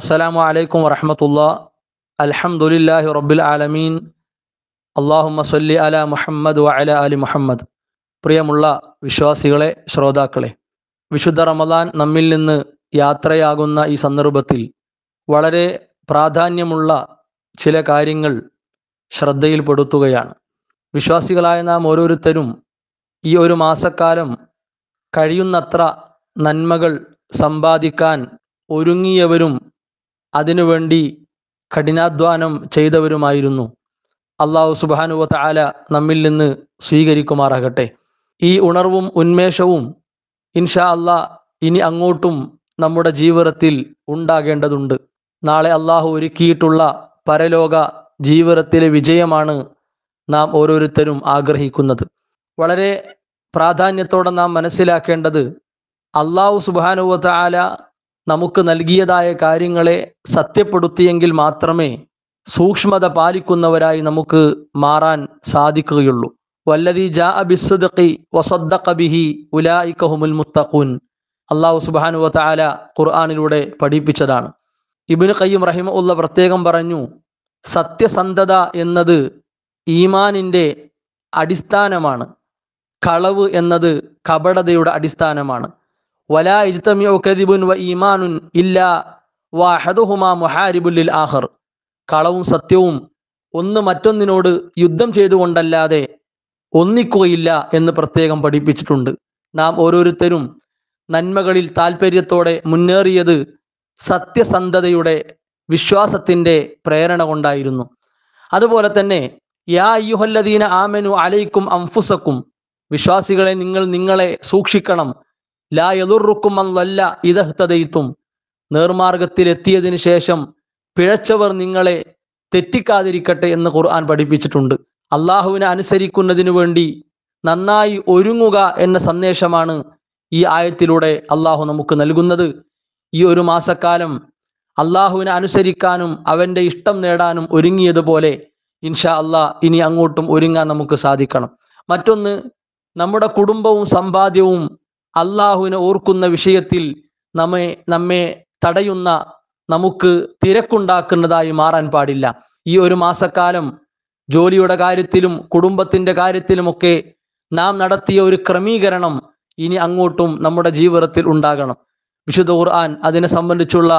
അസ്സലാമു അലൈക്കും വറഹമത്തുള്ള അൽഹംദുലില്ലാഹി റബ്ബിൽ ആലമീൻ അള്ളാഹുമ്മ സല്ലി അല മുഹമ്മദ് വ അല അലി മുഹമ്മദ് പ്രിയമുള്ള വിശ്വാസികളെ ശ്രോതാക്കളെ വിശുദ്ധ റമദാൻ നമ്മിൽ നിന്ന് യാത്രയാകുന്ന ഈ സന്ദർഭത്തിൽ വളരെ പ്രാധാന്യമുള്ള ചില കാര്യങ്ങൾ ശ്രദ്ധയിൽപ്പെടുത്തുകയാണ് വിശ്വാസികളായ നാം ഓരോരുത്തരും ഈ ഒരു മാസക്കാലം കഴിയുന്നത്ര നന്മകൾ സമ്പാദിക്കാൻ ഒരുങ്ങിയവരും അതിനുവേണ്ടി കഠിനാധ്വാനം ചെയ്തവരുമായിരുന്നു അള്ളാഹു സുബാനുവത്ത ആല നമ്മിൽ നിന്ന് സ്വീകരിക്കുമാറാകട്ടെ ഈ ഉണർവും ഉന്മേഷവും ഇൻഷാ അള്ളാ ഇനി അങ്ങോട്ടും നമ്മുടെ ജീവിതത്തിൽ ഉണ്ടാകേണ്ടതുണ്ട് നാളെ അള്ളാഹു ഒരുക്കിയിട്ടുള്ള പരലോക ജീവിതത്തിലെ വിജയമാണ് നാം ഓരോരുത്തരും ആഗ്രഹിക്കുന്നത് വളരെ പ്രാധാന്യത്തോടെ നാം മനസ്സിലാക്കേണ്ടത് അള്ളാഹു സുബാനുവത്ത ആല നമുക്ക് നൽകിയതായ കാര്യങ്ങളെ സത്യപ്പെടുത്തിയെങ്കിൽ മാത്രമേ സൂക്ഷ്മത പാലിക്കുന്നവരായി നമുക്ക് മാറാൻ സാധിക്കുകയുള്ളൂ വല്ലതി ജാ ബിസ്സുദഖി വസദ്ദഖ ബിഹി ഉലായിക ഹുമുൽ മുത്തഖൂൻ അള്ളാഹു സുബാനു വതആല ഖുർആാനിലൂടെ പഠിപ്പിച്ചതാണ് ഇബിന് കയ്യും റഹിമ ഉള്ള പ്രത്യേകം പറഞ്ഞു സത്യസന്ധത എന്നത് ഈമാനിൻ്റെ അടിസ്ഥാനമാണ് കളവ് എന്നത് കപടതയുടെ അടിസ്ഥാനമാണ് ولا يجتمع كذب وإيمان إلا വാഹദുഹുമാ മുഹാരിബുല്ലിൽ ആഹർ കളവും സത്യവും ഒന്ന് മറ്റൊന്നിനോട് യുദ്ധം ചെയ്തുകൊണ്ടല്ലാതെ ഒന്നിക്കുകയില്ല എന്ന് പ്രത്യേകം പഠിപ്പിച്ചിട്ടുണ്ട് നാം ഓരോരുത്തരും നന്മകളിൽ താല്പര്യത്തോടെ മുന്നേറിയത് സത്യസന്ധതയുടെ വിശ്വാസത്തിന്റെ പ്രേരണ കൊണ്ടായിരുന്നു അതുപോലെ തന്നെ യാ അയ്യുഹല്ലദീന ആമനു അലൈക്കും അംഫുസക്കും വിശ്വാസികളെ നിങ്ങൾ നിങ്ങളെ സൂക്ഷിക്കണം ലാ എതുറുക്കും എന്നല്ല ഇതഹ്തതയിത്തും ശേഷം പിഴച്ചവർ നിങ്ങളെ തെറ്റിക്കാതിരിക്കട്ടെ എന്ന് ഖുർആൻ പഠിപ്പിച്ചിട്ടുണ്ട് അള്ളാഹുവിനെ അനുസരിക്കുന്നതിനു വേണ്ടി നന്നായി ഒരുങ്ങുക എന്ന സന്ദേശമാണ് ഈ ആയത്തിലൂടെ അള്ളാഹു നമുക്ക് നൽകുന്നത് ഈ ഒരു മാസക്കാലം അള്ളാഹുവിനെ അനുസരിക്കാനും അവന്റെ ഇഷ്ടം നേടാനും ഒരുങ്ങിയതുപോലെ ഇൻഷാ അള്ളാ ഇനി അങ്ങോട്ടും ഒരുങ്ങാൻ നമുക്ക് സാധിക്കണം മറ്റൊന്ന് നമ്മുടെ കുടുംബവും സമ്പാദ്യവും അള്ളാഹുവിനെ ഓർക്കുന്ന വിഷയത്തിൽ നമ്മെ നമ്മെ തടയുന്ന നമുക്ക് തിരക്കുണ്ടാക്കുന്നതായി മാറാൻ പാടില്ല ഈ ഒരു മാസക്കാലം ജോലിയുടെ കാര്യത്തിലും കുടുംബത്തിന്റെ കാര്യത്തിലുമൊക്കെ നാം നടത്തിയ ഒരു ക്രമീകരണം ഇനി അങ്ങോട്ടും നമ്മുടെ ജീവിതത്തിൽ ഉണ്ടാകണം വിശുദ്ധ ഖുർആൻ അതിനെ സംബന്ധിച്ചുള്ള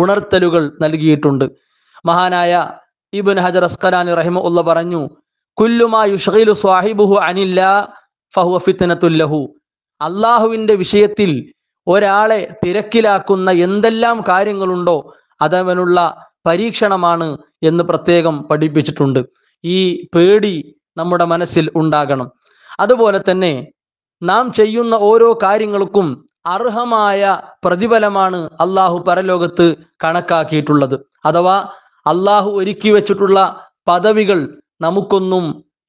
ഉണർത്തലുകൾ നൽകിയിട്ടുണ്ട് മഹാനായ ഇബിൻ ഹജർ അസ്കലാനി റഹിമ ഉള്ള പറഞ്ഞു കുല്ലുമായു സ്വാഹിബുഹു അനില്ല ഫഹു ഫിത്തനത്തുല്ലഹു അള്ളാഹുവിന്റെ വിഷയത്തിൽ ഒരാളെ തിരക്കിലാക്കുന്ന എന്തെല്ലാം കാര്യങ്ങളുണ്ടോ അതവനുള്ള പരീക്ഷണമാണ് എന്ന് പ്രത്യേകം പഠിപ്പിച്ചിട്ടുണ്ട് ഈ പേടി നമ്മുടെ മനസ്സിൽ ഉണ്ടാകണം അതുപോലെ തന്നെ നാം ചെയ്യുന്ന ഓരോ കാര്യങ്ങൾക്കും അർഹമായ പ്രതിഫലമാണ് അള്ളാഹു പരലോകത്ത് കണക്കാക്കിയിട്ടുള്ളത് അഥവാ അള്ളാഹു ഒരുക്കി വെച്ചിട്ടുള്ള പദവികൾ നമുക്കൊന്നും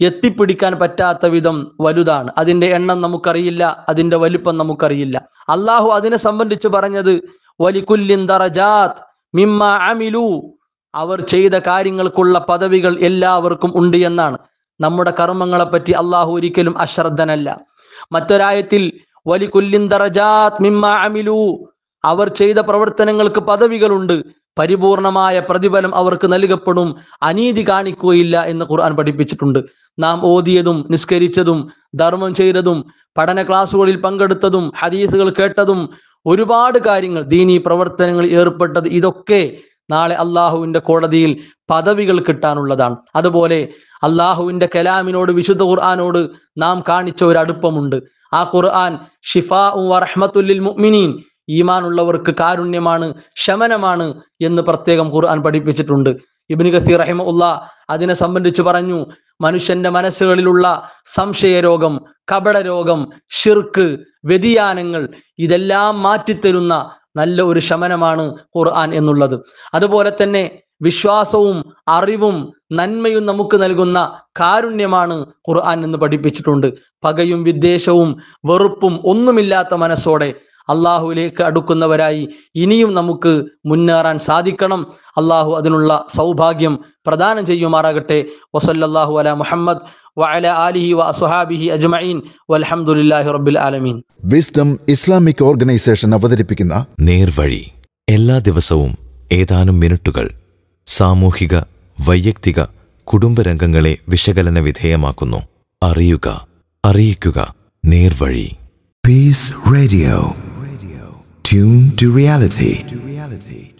എത്തിപ്പിടിക്കാൻ പറ്റാത്ത വിധം വലുതാണ് അതിന്റെ എണ്ണം നമുക്കറിയില്ല അതിന്റെ വലുപ്പം നമുക്കറിയില്ല അള്ളാഹു അതിനെ സംബന്ധിച്ച് പറഞ്ഞത് വലിക്കുല്ലിൻ ദറജാത് മിമ്മ അമിലു അവർ ചെയ്ത കാര്യങ്ങൾക്കുള്ള പദവികൾ എല്ലാവർക്കും ഉണ്ട് എന്നാണ് നമ്മുടെ കർമ്മങ്ങളെപ്പറ്റി അള്ളാഹു ഒരിക്കലും അശ്രദ്ധനല്ല മറ്റൊരായത്തിൽ വലിക്കുല്ലിൻ ദറജാത് മിമ്മ അമിലു അവർ ചെയ്ത പ്രവർത്തനങ്ങൾക്ക് പദവികളുണ്ട് പരിപൂർണമായ പ്രതിഫലം അവർക്ക് നൽകപ്പെടും അനീതി കാണിക്കുകയില്ല എന്ന് ഖുർആൻ പഠിപ്പിച്ചിട്ടുണ്ട് നാം ഓതിയതും നിസ്കരിച്ചതും ധർമ്മം ചെയ്തതും പഠന ക്ലാസ്സുകളിൽ പങ്കെടുത്തതും ഹദീസുകൾ കേട്ടതും ഒരുപാട് കാര്യങ്ങൾ ദീനീ പ്രവർത്തനങ്ങളിൽ ഏർപ്പെട്ടത് ഇതൊക്കെ നാളെ അള്ളാഹുവിന്റെ കോടതിയിൽ പദവികൾ കിട്ടാനുള്ളതാണ് അതുപോലെ അള്ളാഹുവിന്റെ കലാമിനോട് വിശുദ്ധ ഖുർആാനോട് നാം കാണിച്ച ഒരു അടുപ്പമുണ്ട് ആ ഖുർആൻ ഷിഫാ റഹ്മത്തുല്ലിൽ മുഅ്മിനീൻ ഈമാനുള്ളവർക്ക് കാരുണ്യമാണ് ശമനമാണ് എന്ന് പ്രത്യേകം ഖുർആൻ പഠിപ്പിച്ചിട്ടുണ്ട് ഇബിന് കസീർ റഹിമുള്ള അതിനെ സംബന്ധിച്ച് പറഞ്ഞു മനുഷ്യന്റെ മനസ്സുകളിലുള്ള സംശയരോഗം രോഗം ഷിർക്ക് വ്യതിയാനങ്ങൾ ഇതെല്ലാം മാറ്റിത്തരുന്ന നല്ല ഒരു ശമനമാണ് ഖുർആൻ എന്നുള്ളത് അതുപോലെ തന്നെ വിശ്വാസവും അറിവും നന്മയും നമുക്ക് നൽകുന്ന കാരുണ്യമാണ് ഖുർആൻ എന്ന് പഠിപ്പിച്ചിട്ടുണ്ട് പകയും വിദ്വേഷവും വെറുപ്പും ഒന്നുമില്ലാത്ത മനസ്സോടെ അള്ളാഹുവിലേക്ക് അടുക്കുന്നവരായി ഇനിയും നമുക്ക് മുന്നേറാൻ സാധിക്കണം അള്ളാഹു അതിനുള്ള സൗഭാഗ്യം പ്രദാനം ചെയ്യുമാറാകട്ടെ വസല്ലാഹു അല മുഹമ്മദ് വഅല ആലിഹി അജ്മഈൻ വൽഹംദുലില്ലാഹി റബ്ബിൽ ആലമീൻ വിസ്ഡം ഇസ്ലാമിക് ഓർഗനൈസേഷൻ അവതരിപ്പിക്കുന്ന നേർവഴി എല്ലാ ദിവസവും ഏതാനും മിനിറ്റുകൾ സാമൂഹിക വൈയക്തിക കുടുംബരംഗങ്ങളെ വിശകലന വിധേയമാക്കുന്നു അറിയുക അറിയിക്കുക നേർവഴി peace radio tuned to reality.